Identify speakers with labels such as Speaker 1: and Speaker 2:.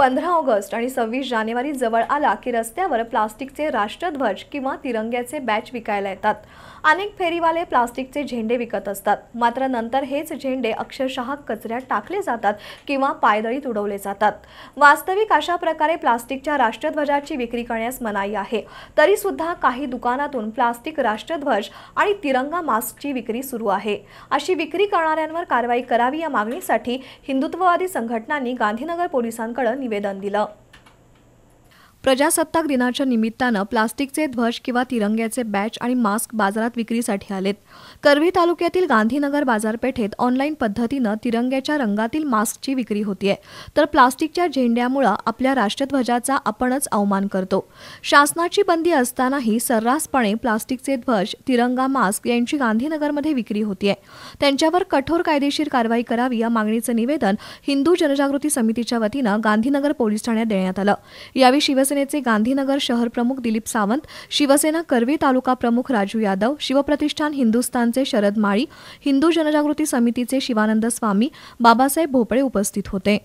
Speaker 1: पंधरा ऑगस्ट आणि सव्वीस जानेवारी जवळ आला की रस्त्यावर प्लास्टिकचे राष्ट्रध्वज किंवा तिरंग्याचे बॅच विकायला येतात अनेक फेरीवाले प्लास्टिकचे झेंडे विकत असतात मात्र नंतर हेच झेंडे अक्षरशः कचऱ्यात टाकले जातात किंवा पायदळीत उडवले जातात वास्तविक अशा प्रकारे प्लास्टिकच्या राष्ट्रध्वजाची विक्री करण्यास मनाई आहे तरी सुद्धा काही दुकानातून प्लास्टिक राष्ट्रध्वज आणि तिरंगा मास्कची विक्री सुरू आहे अशी विक्री करणाऱ्यांवर कारवाई करावी या मागणीसाठी हिंदुत्ववादी संघटनांनी गांधीनगर पोलिसांकडे निवेदन दिलं प्रजासत्ताक दिनाच्या निमित्तानं प्लास्टिकचे ध्वज किंवा तिरंग्याचे बॅच आणि मास्क बाजारात विक्रीसाठी आलेत करवी तालुक्यातील गांधीनगर बाजारपेठेत ऑनलाईन पद्धतीनं तिरंग्याच्या रंगातील मास्कची विक्री होतीये तर प्लास्टिकच्या झेंड्यामुळं आपल्या राष्ट्रध्वजाचा आपणच अवमान करतो शासनाची बंदी असतानाही सर्रासपणे प्लास्टिकचे ध्वज तिरंगा मास्क यांची गांधीनगरमध्ये विक्री होतीये त्यांच्यावर कठोर कायदेशीर कारवाई करावी या मागणीचं निवेदन हिंदू जनजागृती समितीच्या वतीनं गांधीनगर पोलीस ठाण्यात देण्यात आलं यावेळी शिवसेनेचे गांधीनगर शहर प्रमुख दिलीप सावंत शिवसेना करवी तालुका प्रमुख राजू यादव शिवप्रतिष्ठान हिंदुस्थानचे शरद माळी हिंदू जनजागृती समितीचे शिवानंद स्वामी बाबासाहेब भोपळे उपस्थित होते